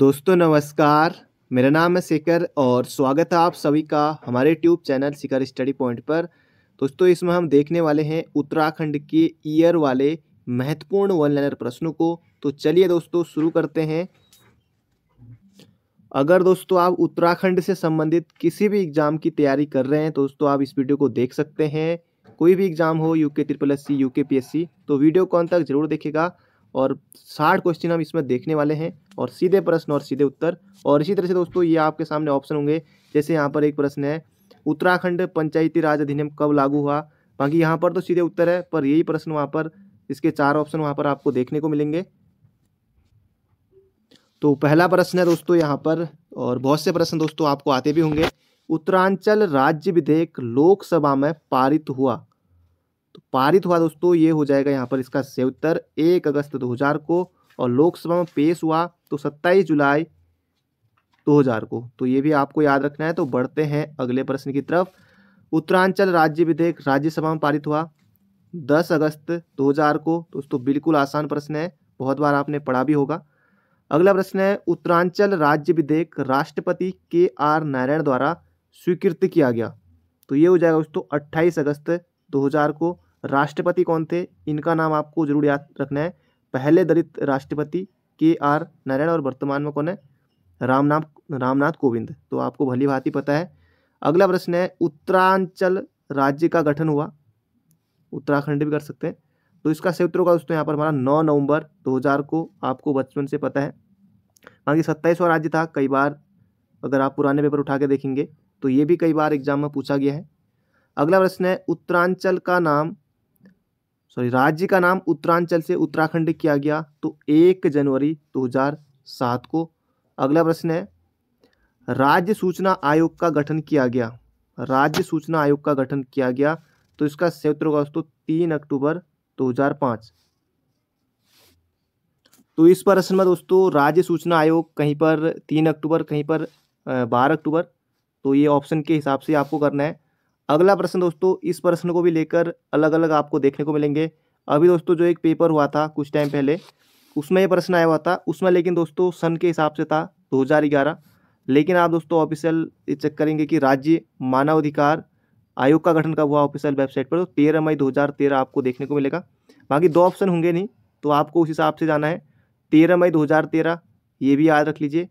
दोस्तों नमस्कार मेरा नाम है शेखर और स्वागत है आप सभी का हमारे YouTube channel Shikhar study point पर दोस्तों इसमें हम देखने वाले हैं उत्तराखंड के ईयर वाले महत्वपूर्ण वन लाइनर प्रश्नों को तो चलिए दोस्तों शुरू करते हैं अगर दोस्तों आप उत्तराखंड से संबंधित किसी भी एग्ज़ाम की तैयारी कर रहे हैं तो दोस्तों आप इस वीडियो को देख सकते हैं कोई भी एग्ज़ाम हो U K triple S C U K P S C तो वीडियो कौन तक जरूर देखेगा और साठ क्वेश्चन हम इसमें देखने वाले हैं और सीधे प्रश्न और सीधे उत्तर और इसी तरह से दोस्तों ये आपके सामने ऑप्शन होंगे जैसे यहाँ पर एक प्रश्न है उत्तराखंड पंचायती राज अधिनियम कब लागू हुआ बाकी यहाँ पर तो सीधे उत्तर है पर यही प्रश्न वहाँ पर इसके चार ऑप्शन वहाँ पर आपको देखने को मिलेंगे तो पहला प्रश्न है दोस्तों यहाँ पर और बहुत से प्रश्न दोस्तों आपको आते भी होंगे उत्तरांचल राज्य विधेयक लोकसभा में पारित हुआ तो पारित हुआ दोस्तों ये हो जाएगा यहाँ पर इसका से उत्तर एक अगस्त दो को और लोकसभा में पेश हुआ तो सत्ताईस जुलाई 2000 को तो ये भी आपको याद रखना है तो बढ़ते हैं अगले प्रश्न की तरफ उत्तरांचल राज्य विधेयक राज्यसभा में पारित हुआ 10 अगस्त 2000 को दोस्तों बिल्कुल आसान प्रश्न है बहुत बार आपने पढ़ा भी होगा अगला प्रश्न है उत्तरांचल राज्य विधेयक राष्ट्रपति के आर नारायण द्वारा स्वीकृत किया गया तो ये हो जाएगा दोस्तों अट्ठाईस अगस्त दो को राष्ट्रपति कौन थे इनका नाम आपको जरूर याद रखना है पहले दलित राष्ट्रपति के आर नारायण और वर्तमान में कौन है रामनाथ रामनाथ कोविंद तो आपको भली भांति पता है अगला प्रश्न है उत्तरांचल राज्य का गठन हुआ उत्तराखंड भी कर सकते हैं तो इसका संयुक्त होगा दोस्तों यहाँ पर हमारा 9 नवंबर 2000 को आपको बचपन से पता है बाकी सत्ताईसवा राज्य था कई बार अगर आप पुराने पेपर उठा के देखेंगे तो ये भी कई बार एग्जाम में पूछा गया है अगला प्रश्न है उत्तरांचल का नाम सॉरी राज्य का नाम उत्तरांचल से उत्तराखंड किया गया तो एक जनवरी 2007 को अगला प्रश्न है राज्य सूचना आयोग का गठन किया गया राज्य सूचना आयोग का गठन किया गया तो इसका संयुक्त होगा दोस्तों तीन अक्टूबर 2005 तो इस प्रश्न में दोस्तों राज्य सूचना आयोग कहीं पर तीन अक्टूबर कहीं पर बारह अक्टूबर तो ये ऑप्शन के हिसाब से आपको करना है अगला प्रश्न दोस्तों इस प्रश्न को भी लेकर अलग अलग आपको देखने को मिलेंगे अभी दोस्तों जो एक पेपर हुआ था कुछ टाइम पहले उसमें ये प्रश्न आया हुआ था उसमें लेकिन दोस्तों सन के हिसाब से था दो लेकिन आप दोस्तों ऑफिशियल चेक करेंगे कि राज्य मानवाधिकार आयोग का गठन कब हुआ ऑफिशियल वेबसाइट पर तो तेरह मई 2013 आपको देखने को मिलेगा बाकी दो ऑप्शन होंगे नहीं तो आपको उस हिसाब से जाना है तेरह मई 2013 ये भी याद रख लीजिए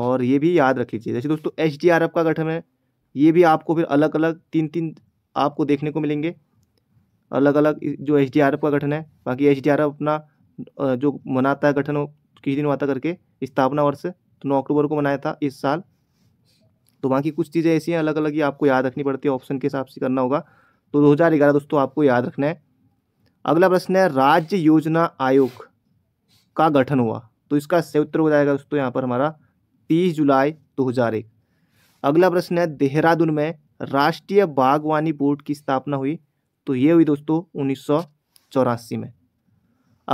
और ये भी याद रख लीजिए जैसे दोस्तों एच का गठन है ये भी आपको फिर अलग अलग तीन तीन आपको देखने को मिलेंगे अलग अलग जो एच का गठन है बाकी एच अपना जो मनाता है गठन किसी दिन हुआ था करके स्थापना वर्ष तो नौ अक्टूबर को मनाया था इस साल तो बाकी कुछ चीज़ें ऐसी हैं अलग अलग ही आपको याद रखनी पड़ती है ऑप्शन के हिसाब से करना होगा तो ग्यारह दोस्तों आपको याद रखना है अगला प्रश्न है राज्य योजना आयोग का गठन हुआ तो इसका उत्तर हो जाएगा दोस्तों यहाँ पर हमारा तीस जुलाई एक अगला प्रश्न है देहरादून में राष्ट्रीय बागवानी बोर्ड की स्थापना हुई तो ये हुई दोस्तों उन्नीस में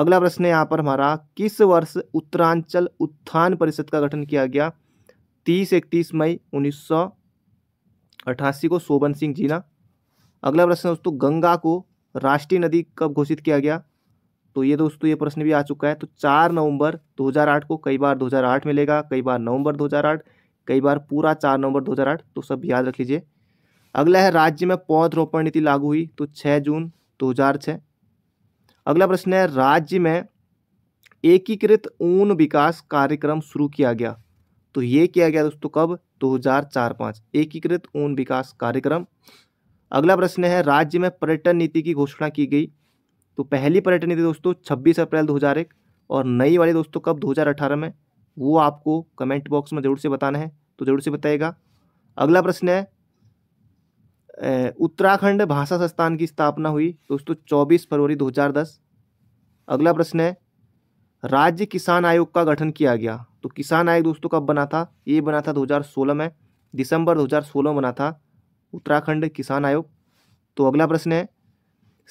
अगला प्रश्न यहाँ पर हमारा किस वर्ष उत्तरांचल उत्थान परिषद का गठन किया गया तीस इकतीस मई उन्नीस को शोभन सिंह जीना अगला प्रश्न दोस्तों गंगा को राष्ट्रीय नदी कब घोषित किया गया तो ये दोस्तों ये प्रश्न भी आ चुका है तो चार नवंबर 2008 को कई बार 2008 मिलेगा कई बार नवंबर 2008 कई बार पूरा चार नवंबर 2008 तो सब याद रख लीजिए अगला है राज्य में पौधरोपण नीति लागू हुई तो 6 जून 2006 अगला प्रश्न है राज्य में एकीकृत ऊन विकास कार्यक्रम शुरू किया गया तो ये किया गया दोस्तों कब 2004 पाँच एकीकृत ऊन विकास कार्यक्रम अगला प्रश्न है राज्य में पर्यटन नीति की घोषणा की गई तो पहली पर्यटन नीति दोस्तों छब्बीस अप्रैल दो और नई वाली दोस्तों कब दो में वो आपको कमेंट बॉक्स में ज़रूर से बताना है तो ज़रूर से बताइएगा अगला प्रश्न है उत्तराखंड भाषा संस्थान की स्थापना हुई दोस्तों चौबीस फरवरी 2010 अगला प्रश्न है राज्य किसान आयोग का गठन किया गया तो किसान आयोग दोस्तों कब बना था ये बना था 2016 में दिसंबर 2016 में बना था उत्तराखंड किसान आयोग तो अगला प्रश्न है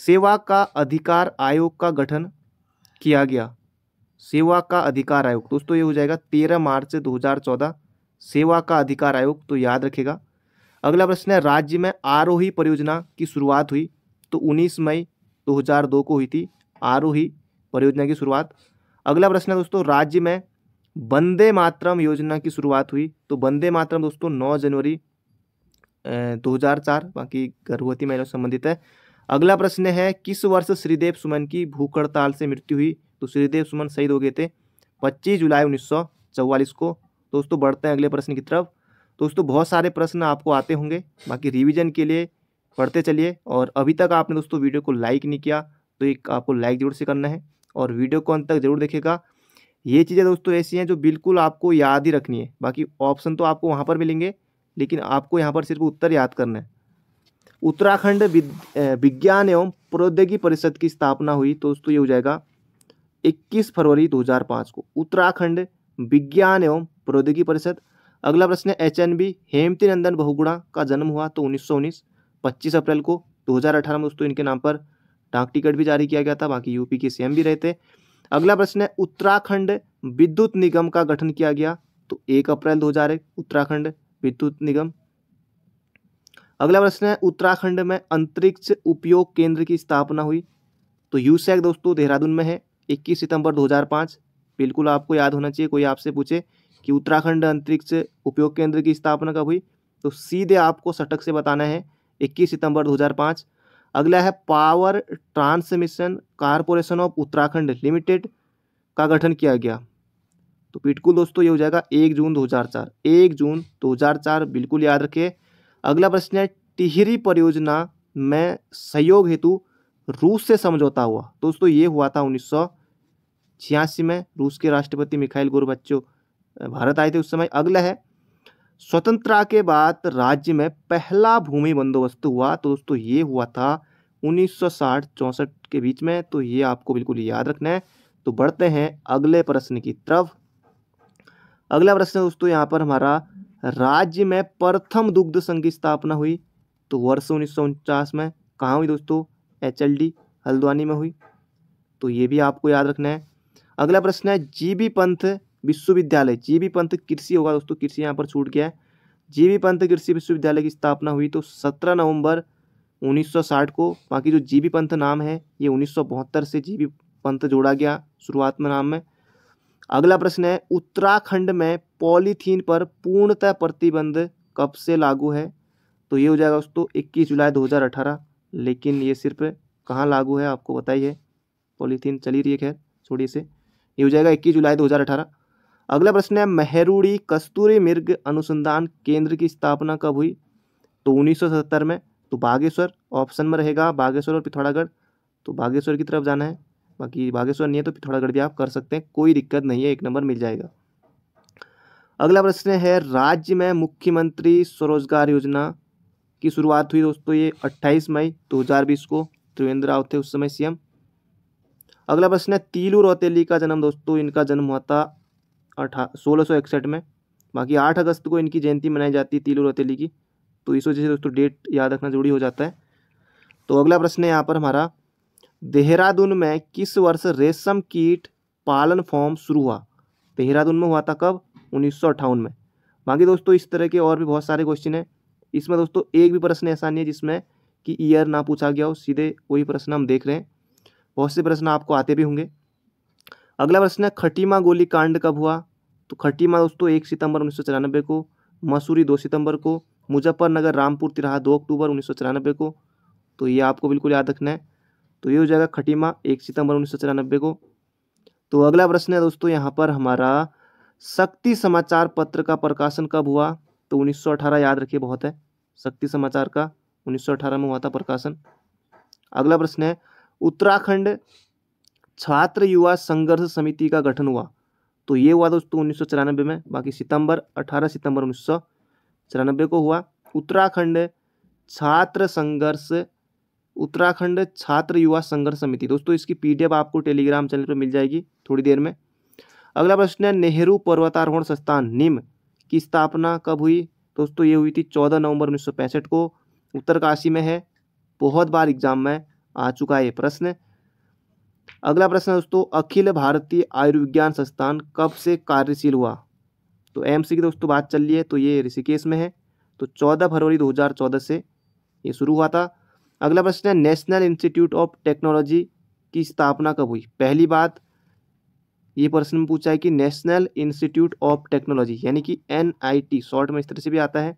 सेवा का अधिकार आयोग का गठन किया गया सेवा का अधिकार आयोग दोस्तों ये हो जाएगा तेरह मार्च चौदह सेवा का अधिकार आयोग तो याद रखेगा अगला प्रश्न है राज्य में आरोही परियोजना की शुरुआत हुई तो उन्नीस मई दो को हुई थी आरोही परियोजना की शुरुआत अगला प्रश्न है दोस्तों राज्य में वंदे मातरम योजना की शुरुआत हुई तो वंदे मातरम दोस्तों 9 जनवरी 2004 बाकी गर्भवती महिला से संबंधित है अगला प्रश्न है किस वर्ष श्रीदेव सुमन की भूख हड़ताल से मृत्यु हुई तो श्रीदेव सुमन शहीद हो गए थे पच्चीस जुलाई उन्नीस को दोस्तों बढ़ते हैं अगले प्रश्न की तरफ दोस्तों बहुत सारे प्रश्न आपको आते होंगे बाकी रिविजन के लिए पढ़ते चलिए और अभी तक आपने दोस्तों वीडियो को लाइक नहीं किया तो एक आपको लाइक जरूर से करना है और वीडियो को अंत तक जरूर देखेगा ये चीज़ें दोस्तों ऐसी हैं जो बिल्कुल आपको याद ही रखनी है बाकी ऑप्शन तो आपको वहाँ पर मिलेंगे लेकिन आपको यहाँ पर सिर्फ उत्तर याद करना है उत्तराखंड विज्ञान एवं प्रौद्योगिकी परिषद की स्थापना हुई तो दोस्तों ये हो जाएगा 21 फरवरी 2005 को उत्तराखंड विज्ञान एवं प्रौद्योगिकी परिषद अगला प्रश्न H N B Hemvati Nandan Bahuguna का जन्म हुआ तो उन्नीस सौ उन्नीस पच्चीस अप्रैल को 2018 में दोस्तों इनके नाम पर डाक टिकट भी जारी किया गया था बाकी यूपी के सीएम भी रहे थे अगला प्रश्न है उत्तराखंड विद्युत निगम का गठन किया गया तो एक अप्रैल दो हजार एक उत्तराखंड विद्युत निगम अगला प्रश्न है उत्तराखंड में अंतरिक्ष उपयोग केंद्र की स्थापना हुई तो यूसैक दोस्तों देहरादून में है इक्कीस सितंबर 2005 बिल्कुल आपको याद होना चाहिए कोई आपसे पूछे कि उत्तराखंड अंतरिक्ष उपयोग केंद्र की स्थापना कब हुई तो सीधे आपको सटक से बताना है 21 सितंबर 2005 अगला है power transmission corporation of Uttarakhand limited का गठन किया गया तो पिटकुल दोस्तों ये हो जाएगा एक जून चार एक जून चार बिल्कुल याद रखिए अगला प्रश्न है टिहरी परियोजना में सहयोग हेतु रूस से समझौता हुआ दोस्तों ये हुआ था उन्नीस छियासी में रूस के राष्ट्रपति मिखाइल गोरबच्चो भारत आए थे उस समय अगला है स्वतंत्रता के बाद राज्य में पहला भूमि बंदोबस्त हुआ तो दोस्तों ये हुआ था 1960 चौंसठ के बीच में तो ये आपको बिल्कुल याद रखना है तो बढ़ते हैं अगले प्रश्न की तरफ अगला प्रश्न दोस्तों यहाँ पर हमारा राज्य में प्रथम दुग्ध संघ की स्थापना हुई तो वर्ष उन्नीस में कहाँ हुई दोस्तों एचएलडी हल्द्वानी में हुई तो ये भी आपको याद रखना है अगला प्रश्न है जीबी पंथ विश्वविद्यालय जीबी पंथ कृषि होगा दोस्तों कृषि यहाँ पर छूट गया है जीबी पंथ कृषि विश्वविद्यालय की स्थापना हुई तो 17 नवंबर 1960 को बाकी जो जीबी पंथ नाम है ये उन्नीस से जीबी पंथ जोड़ा गया शुरुआत में नाम में अगला प्रश्न है उत्तराखंड में पॉलीथीन पर पूर्णतः प्रतिबंध कब से लागू है तो ये हो जाएगा दोस्तों 21 जुलाई 2018 लेकिन ये सिर्फ कहाँ लागू है आपको बताइए पॉलीथीन चली रही है खैर छोड़िए से ये हो जाएगा इक्कीस जुलाई दो हज़ार अठारह अगला प्रश्न है मेहरूड़ी कस्तूरी मिर्ग अनुसंधान केंद्र की स्थापना कब हुई तो 1977 में तो बागेश्वर ऑप्शन में रहेगा बागेश्वर और पिथौरागढ़ तो बागेश्वर की तरफ जाना है बाकी बागेश्वर नहीं है तो पिथौरागढ़ भी आप कर सकते हैं कोई दिक्कत नहीं है एक नंबर मिल जाएगा अगला प्रश्न है राज्य में मुख्यमंत्री स्वरोजगार योजना की शुरुआत हुई दोस्तों ये 28 मई 2020 को त्रिवेंद्र राव थे उस समय सीएम अगला प्रश्न है तीलू रौतेली का जन्म दोस्तों इनका जन्म हुआ था अठा सोलह में बाकी आठ अगस्त को इनकी जयंती मनाई जाती है तीलू रौतेली की तो इस वजह से दोस्तों डेट याद रखना जरूरी हो जाता है तो अगला प्रश्न है यहाँ पर हमारा देहरादून में किस वर्ष रेशम कीट पालन फॉर्म शुरू हुआ देहरादून में हुआ था कब उन्नीस में बाकी दोस्तों इस तरह के और भी बहुत सारे क्वेश्चन हैं इसमें दोस्तों एक भी प्रश्न ऐसा नहीं है जिसमें कि ईयर ना पूछा गया हो सीधे वही प्रश्न हम देख रहे हैं बहुत से प्रश्न आपको आते भी होंगे अगला प्रश्न है खटीमा गोली कांड कब हुआ तो खटीमा दोस्तों एक सितंबर उन्नीस को मसूरी दो सितंबर को मुजफ्फरनगर रामपुर तिराहा दो अक्टूबर उन्नीस को तो ये आपको बिल्कुल याद रखना है तो ये हो जाएगा खटीमा एक सितंबर उन्नीस को तो अगला प्रश्न है दोस्तों यहाँ पर हमारा शक्ति समाचार पत्र का प्रकाशन कब हुआ तो 1918 याद रखिए बहुत है शक्ति समाचार का 1918 में हुआ था प्रकाशन अगला प्रश्न है उत्तराखंड छात्र युवा संघर्ष समिति का गठन हुआ तो ये हुआ दोस्तों उन्नीस में बाकी सितंबर 18 सितंबर उन्नीस को हुआ उत्तराखंड छात्र संघर्ष उत्तराखंड छात्र युवा संघर्ष समिति दोस्तों इसकी पीडीएफ आपको टेलीग्राम चैनल पर मिल जाएगी थोड़ी देर में अगला प्रश्न है नेहरू पर्वतारोहण संस्थान निम्न की स्थापना कब हुई दोस्तों ये हुई थी चौदह नवंबर उन्नीस को उत्तरकाशी में है बहुत बार एग्जाम में आ चुका है ये प्रश्न अगला प्रश्न है दोस्तों अखिल भारतीय आयुर्विज्ञान संस्थान कब से कार्यशील हुआ तो एम्स की दोस्तों बात चल रही है तो ये ऋषिकेश में है तो 14 फरवरी 2014 से ये शुरू हुआ था अगला प्रश्न है नेशनल इंस्टीट्यूट ऑफ टेक्नोलॉजी की स्थापना कब हुई पहली बात ये प्रश्न पूछा है कि नेशनल इंस्टीट्यूट ऑफ टेक्नोलॉजी यानी कि एन शॉर्ट में इस तरह से भी आता है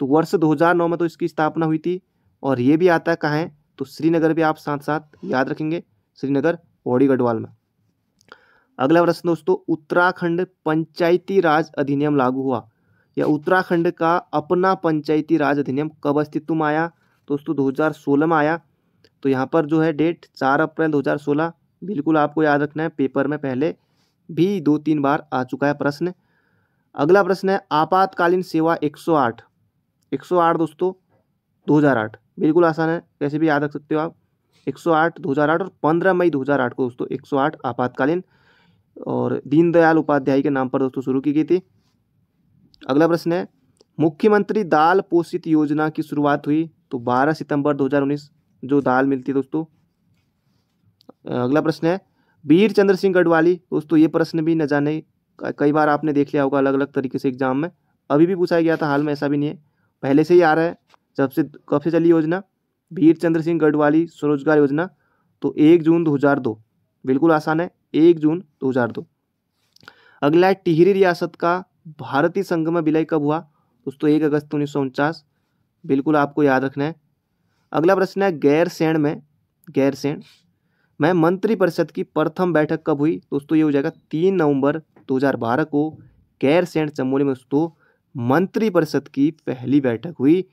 तो वर्ष 2009 में तो इसकी स्थापना हुई थी और ये भी आता है कहाँ है तो श्रीनगर भी आप साथ साथ याद रखेंगे श्रीनगर ओडी गढ़वाल में अगला प्रश्न दोस्तों उत्तराखंड पंचायती राज अधिनियम लागू हुआ या उत्तराखंड का अपना पंचायती राज अधिनियम कब अस्तित्व में आया दोस्तों सोलह में आया तो यहाँ पर जो है डेट चार अप्रैल सोलह बिल्कुल आपको याद रखना है पेपर में पहले भी दो तीन बार आ चुका है प्रश्न अगला प्रश्न है आपातकालीन सेवा 108 108 दोस्तों 2008 बिल्कुल आसान है कैसे भी याद रख सकते हो आप 108 2008 और 15 मई 2008 को दोस्तों 108 आपातकालीन और दीनदयाल उपाध्याय के नाम पर दोस्तों शुरू की गई थी अगला प्रश्न है मुख्यमंत्री दाल पोषित योजना की शुरुआत हुई तो 12 सितंबर 2019 जो दाल मिलती है दोस्तों अगला प्रश्न है वीर चंद्र सिंह गढ़वाली दोस्तों ये प्रश्न भी न जाने कई बार आपने देख लिया होगा अलग अलग तरीके से एग्जाम में अभी भी पूछा गया था हाल में ऐसा भी नहीं है पहले से ही आ रहा है जब से कब से चली योजना वीर चंद्र सिंह गढ़वाली स्वरोजगार योजना तो एक जून दो हज़ार दो बिल्कुल आसान है एक जून दो हज़ार दो अगला है टिहरी रियासत का भारतीय संघ में विलय कब हुआ दोस्तों एक अगस्त उन्नीस सौ उनचास बिल्कुल आपको याद रखना है अगला प्रश्न है गैर में गैरसेण में मंत्रिपरिषद की प्रथम बैठक कब हुई दोस्तों ये हो जाएगा तीन नवंबर 2012 को कैर सेंट चमोली में दोस्तों मंत्रिपरिषद की पहली बैठक हुई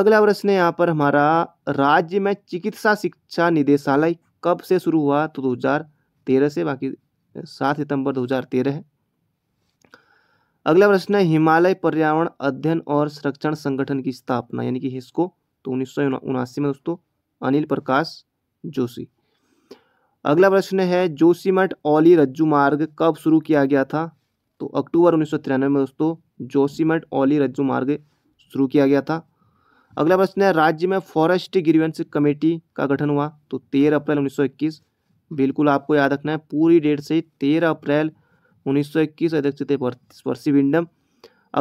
अगला प्रश्न यहाँ पर हमारा राज्य में चिकित्सा शिक्षा निदेशालय कब से शुरू हुआ तो 2013 से बाकी सात सितंबर 2013 है अगला प्रश्न है हिमालय पर्यावरण अध्ययन और संरक्षण संगठन की स्थापना यानी कि हिस्को तो उन्नीस में दोस्तों अनिल प्रकाश जोशी अगला प्रश्न है जोशीमठ ओली रज्जू मार्ग कब शुरू किया गया था तो अक्टूबर उन्नीस में दोस्तों जोशीमठ ओली रज्जू मार्ग शुरू किया गया था अगला प्रश्न है राज्य में फॉरेस्ट ग्रीवेंस कमेटी का गठन हुआ तो तेरह अप्रैल 1921 बिल्कुल आपको याद रखना है पूरी डेट से तेरह अप्रैल 1921 अध्यक्ष थे पर्सी विंडम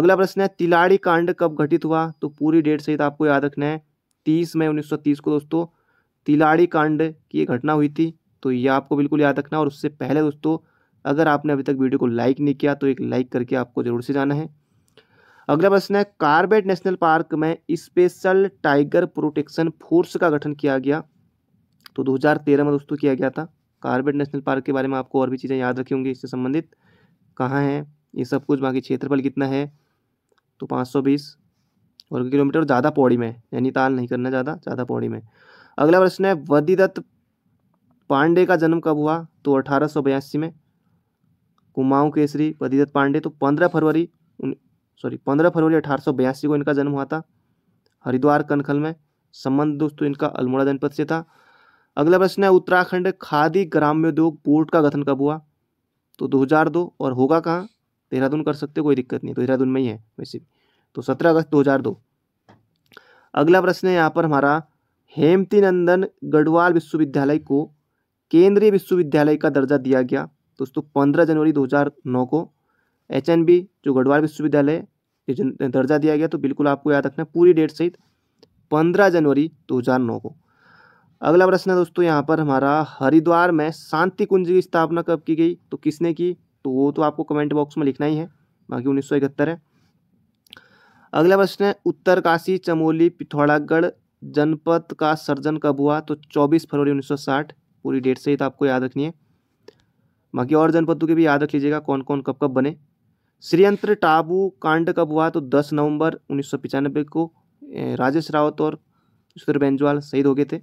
अगला प्रश्न है तिलाड़ी कांड कब घटित हुआ तो पूरी डेट सहित तो आपको याद रखना है तीस मई 1930 को दोस्तों तिलाड़ी कांड की घटना हुई थी तो ये आपको बिल्कुल याद रखना और उससे पहले दोस्तों अगर आपने अभी तक वीडियो को लाइक नहीं किया तो एक लाइक करके आपको ज़रूर से जाना है अगला प्रश्न है कार्बेट नेशनल पार्क में स्पेशल टाइगर प्रोटेक्शन फोर्स का गठन किया गया तो 2013 में दोस्तों किया गया था कार्बेट नेशनल पार्क के बारे में आपको और भी चीज़ें याद रखी होंगी इससे संबंधित कहाँ है ये सब कुछ बाकी क्षेत्रफल कितना है तो पाँच वर्ग किलोमीटर ज़्यादा पौड़ी में नैनीताल नहीं करना ज़्यादा ज़्यादा पौड़ी में अगला प्रश्न है वदिदत्त पांडे का जन्म कब हुआ तो अठारह में कुमाऊं केसरी प्रदीदत्त पांडे तो पंद्रह फरवरी सॉरी पंद्रह फरवरी अठारह को इनका जन्म हुआ था हरिद्वार कनखल में संबंध दोस्तों इनका अल्मोड़ा जनपद से था अगला प्रश्न है उत्तराखंड खादी ग्राम्योद्योग बोर्ड का गठन कब हुआ तो 2002 और होगा कहाँ देहरादून कर सकते हो कोई दिक्कत नहीं तो देहरादून में ही है वैसे तो सत्रह अगस्त दो अगला प्रश्न है यहाँ पर हमारा हेमती नंदन गढ़वाल विश्वविद्यालय को केंद्रीय विश्वविद्यालय का दर्जा दिया गया दोस्तों पंद्रह जनवरी नौ को एच जो गढ़वाल विश्वविद्यालय दर्जा दिया गया तो बिल्कुल आपको याद रखना पूरी डेट सहित पंद्रह जनवरी 2009 को अगला प्रश्न है दोस्तों यहाँ पर हमारा हरिद्वार में शांति कुंज की स्थापना कब की गई तो किसने की तो वो तो आपको कमेंट बॉक्स में लिखना ही है बाकी उन्नीस है अगला प्रश्न है उत्तरकाशी चमोली पिथौरागढ़ जनपद का सर्जन कब हुआ तो 24 फरवरी साठ पूरी डेट सहित तो आपको याद रखनी है बाकी और जनपदों के भी याद रख लीजिएगा कौन कौन कब कब बने श्रीयंत्र टाबू कांड कब हुआ तो 10 नवंबर उन्नीस को राजेश रावत और ईश्वर बेंजवाल शहीद हो गए थे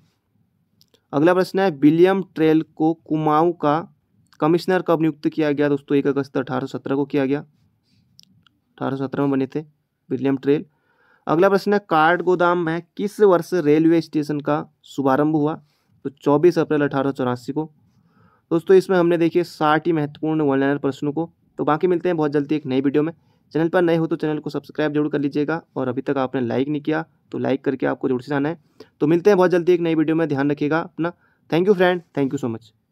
अगला प्रश्न है विलियम ट्रेल को कुमाऊं का कमिश्नर कब नियुक्त किया गया दोस्तों एक अगस्त अठारह को किया गया अठारह में बने थे विलियम ट्रेल अगला प्रश्न है कार्ड गोदाम में किस वर्ष रेलवे स्टेशन का शुभारंभ हुआ तो चौबीस अप्रैल अठारह को दोस्तों इसमें हमने देखिए साठ ही महत्वपूर्ण वन लाइनर प्रश्नों को तो बाकी मिलते हैं बहुत जल्दी एक नई वीडियो में चैनल पर नए हो तो चैनल को सब्सक्राइब जरूर कर लीजिएगा और अभी तक आपने लाइक नहीं किया तो लाइक करके आपको जरूर से जाना है तो मिलते हैं बहुत जल्दी एक नई वीडियो में ध्यान रखिएगा अपना thank you friend thank you so much